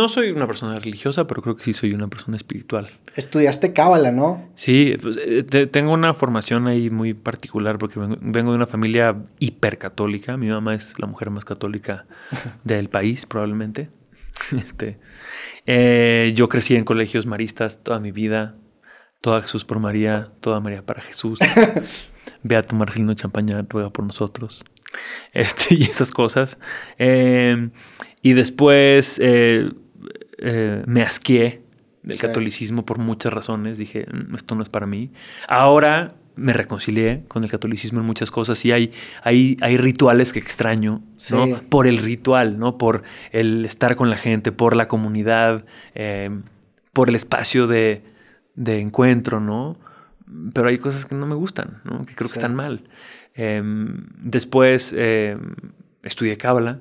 No soy una persona religiosa, pero creo que sí soy una persona espiritual. Estudiaste cábala, ¿no? Sí, pues, eh, tengo una formación ahí muy particular porque vengo, de una familia hipercatólica. Mi mamá es la mujer más católica del país, probablemente. Este, eh, yo crecí en colegios maristas toda mi vida. Toda Jesús por María, toda María para Jesús. Ve a tu Marcelino Champaña, ruega por nosotros. Este, y esas cosas. Eh, y después... Eh, me asqué del catolicismo por muchas razones. Dije, mm, esto no es para mí. Ahora me reconcilié con el catolicismo en muchas cosas y hay, hay, rituales que extraño, Por el ritual, ¿no? Por el estar con la gente, por la comunidad, eh, por el espacio de, encuentro, ¿no? Pero hay cosas que no me gustan, Que creo que están mal. Em, después eh, estudié cábala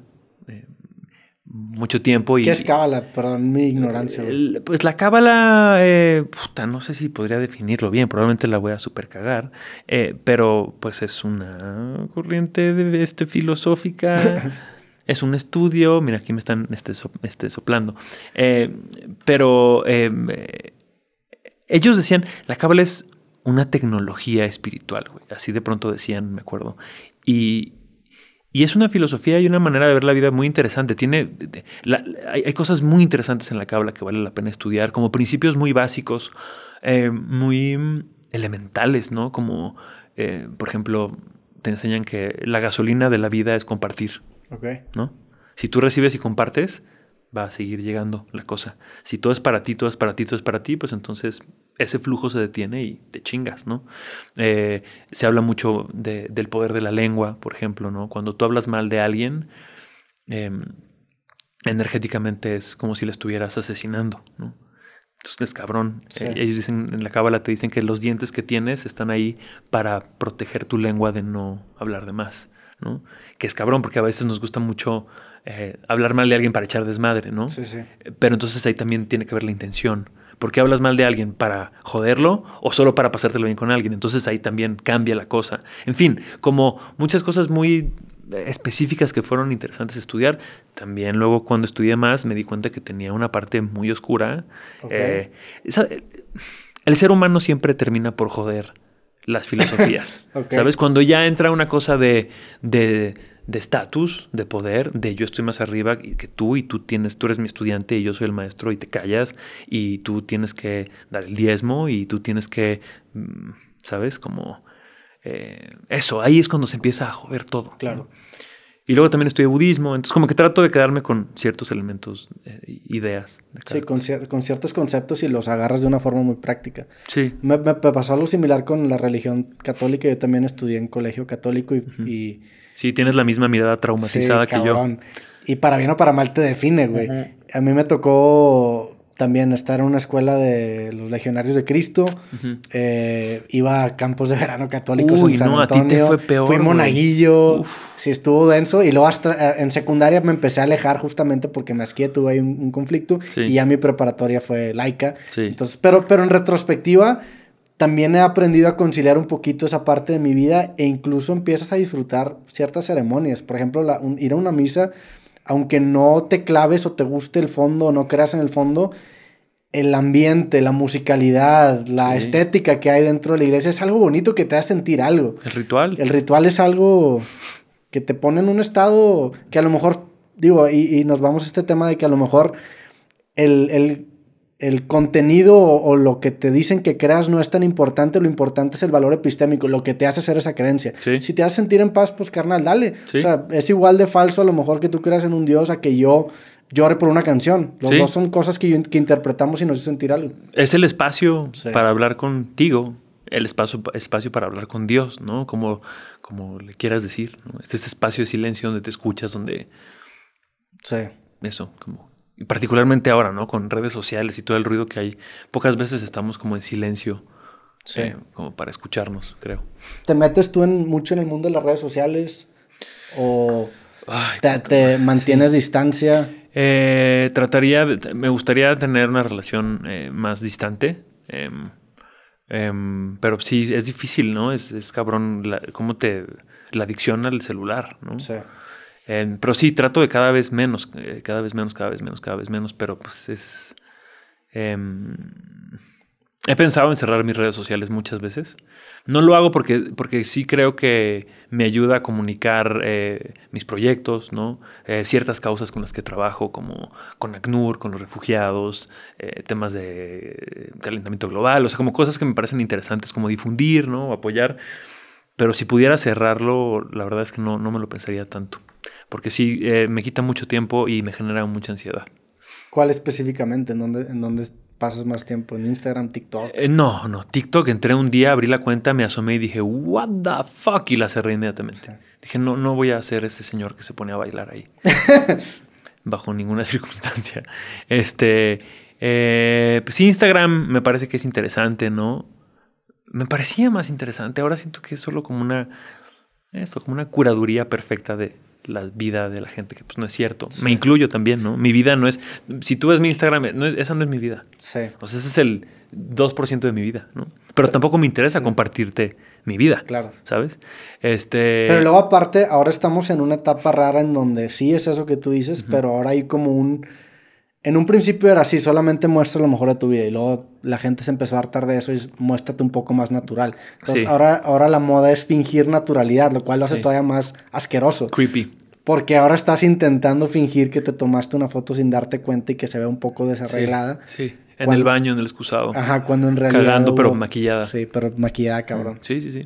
mucho tiempo. Y, ¿Qué es cábala? Perdón, mi ignorancia. pues la cábala, eh, puta, no sé si podría definirlo bien, probablemente la voy a super cagar, eh, pero pues es una corriente de, este, filosófica, es un estudio, mira, aquí me están este, este soplando, eh, pero em, ellos decían, la cábala es una tecnología espiritual, güey. así de pronto decían, me acuerdo, y y es una filosofía y una manera de ver la vida muy interesante. Tiene, hay, cosas muy interesantes en la cabla que vale la pena estudiar, como principios muy básicos, eh, muy elementales, ¿no? Como, eh, por ejemplo, te enseñan que la gasolina de la vida es compartir. Okay. ¿No? Si tú recibes y compartes, va a seguir llegando la cosa. Si todo es para ti, todo es para ti, todo es para ti, pues entonces ese flujo se detiene y te chingas, ¿no? Eh, se habla mucho del poder de la lengua, por ejemplo, ¿no? Cuando tú hablas mal de alguien, em, energéticamente es como si le estuvieras asesinando, ¿no? Entonces es cabrón. Eh, ellos dicen, en la cábala te dicen que los dientes que tienes están ahí para proteger tu lengua de no hablar de más, ¿no? Que es cabrón porque a veces nos gusta mucho eh, hablar mal de alguien para echar desmadre, ¿no? Sí, sí. Pero entonces ahí también tiene que ver la intención ¿Por qué hablas mal de alguien? ¿Para joderlo o solo para pasártelo bien con alguien? Entonces ahí también cambia la cosa. En fin, como muchas cosas muy eh, específicas que fueron interesantes estudiar. También luego cuando estudié más me di cuenta que tenía una parte muy oscura. Eh, el ser humano siempre termina por joder las filosofías. ¿Sabes? Cuando ya entra una cosa de de estatus, de poder, de yo estoy más arriba que tú y tú tienes, tú eres mi estudiante y yo soy el maestro y te callas y tú tienes que dar el diezmo y tú tienes que, mm, ¿sabes? Como eh, eso, ahí es cuando se empieza a joder todo. Claro. Y luego también estudié budismo, entonces como que trato de quedarme con ciertos elementos, eh, ideas. sí, con, ciertos conceptos y los agarras de una forma muy práctica. Sí. Me, pasó algo similar con la religión católica, yo también estudié en colegio católico y... sí, tienes la misma mirada traumatizada que yo. Y para bien o para mal te define, güey. A mí me tocó también estar en una escuela de los legionarios de Cristo. Eh, iba a campos de verano católicos en San no, A ti te fue peor, Fui monaguillo. Sí, estuvo denso. Y luego hasta eh, en secundaria me empecé a alejar justamente porque me asqué, tuve ahí un, conflicto. Y ya mi preparatoria fue laica. Sí. Entonces, pero, pero en retrospectiva, también he aprendido a conciliar un poquito esa parte de mi vida e incluso empiezas a disfrutar ciertas ceremonias. Por ejemplo, la, ir a una misa aunque no te claves o te guste el fondo o no creas en el fondo, el ambiente, la musicalidad, la estética que hay dentro de la iglesia es algo bonito que te hace sentir algo. El ritual. El ritual es algo que te pone en un estado que a lo mejor, digo, y, y nos vamos a este tema de que a lo mejor el, el el contenido o, lo que te dicen que creas no es tan importante, lo importante es el valor epistémico, lo que te hace hacer esa creencia. Si te hace sentir en paz, pues carnal, dale. O sea, es igual de falso a lo mejor que tú creas en un Dios a que yo llore por una canción. Los dos son cosas que, interpretamos y nos hace sentir algo. Es el espacio para hablar contigo, el espacio, espacio para hablar con Dios, ¿no? Como, como le quieras decir. Este espacio de silencio donde te escuchas, donde... Sí. Eso, como y particularmente ahora, ¿no? Con redes sociales y todo el ruido que hay, pocas veces estamos como en silencio. Sí. Eh, como para escucharnos, creo. ¿Te metes tú en, mucho en el mundo de las redes sociales? ¿O te, mantienes distancia? Eh, trataría, me gustaría tener una relación eh, más distante. Em, em, pero sí, es difícil, ¿no? Es, cabrón como cómo te... La adicción al celular, ¿no? Sí pero sí, trato de cada vez menos, eh, cada vez menos, cada vez menos, cada vez menos, pero pues es... Em, he pensado en cerrar mis redes sociales muchas veces. No lo hago porque, porque sí creo que me ayuda a comunicar eh, mis proyectos, ¿no? Eh, ciertas causas con las que trabajo, como con ACNUR, con los refugiados, temas de calentamiento global, o sea, como cosas que me parecen interesantes, como difundir, ¿no? O apoyar. Pero si pudiera cerrarlo, la verdad es que no, no me lo pensaría tanto porque sí eh, me quita mucho tiempo y me genera mucha ansiedad. ¿Cuál específicamente? ¿En dónde, en dónde pasas más tiempo? ¿En Instagram, TikTok? Eh, no, no. TikTok entré un día, abrí la cuenta, me asomé y dije, ¿What the fuck? Y la cerré inmediatamente. Dije, no, no voy a ser ese señor que se pone a bailar ahí. Bajo ninguna circunstancia. Este. Eh, pues Instagram me parece que es interesante, ¿no? Me parecía más interesante. Ahora siento que es solo como una. Esto, como una curaduría perfecta de, la vida de la gente, que pues no es cierto. Me incluyo también, ¿no? Mi vida no es, si tú ves mi Instagram, no es, esa no es mi vida. Sí. O sea, ese es el 2% de mi vida, ¿no? Pero tampoco me interesa compartirte mi vida. Claro. ¿Sabes? Este... Pero luego aparte, ahora estamos en una etapa rara en donde sí es eso que tú dices, pero ahora hay como un en un principio era así, solamente muestra lo mejor de tu vida y luego la gente se empezó a hartar de eso y es, muéstrate un poco más natural. Entonces ahora, ahora la moda es fingir naturalidad, lo cual lo hace todavía más asqueroso. Creepy. Porque ahora estás intentando fingir que te tomaste una foto sin darte cuenta y que se ve un poco desarreglada. Sí, en el baño, en el excusado. Ajá, cuando en realidad... Cagando, pero maquillada. Sí, pero maquillada, cabrón. Sí, sí, sí.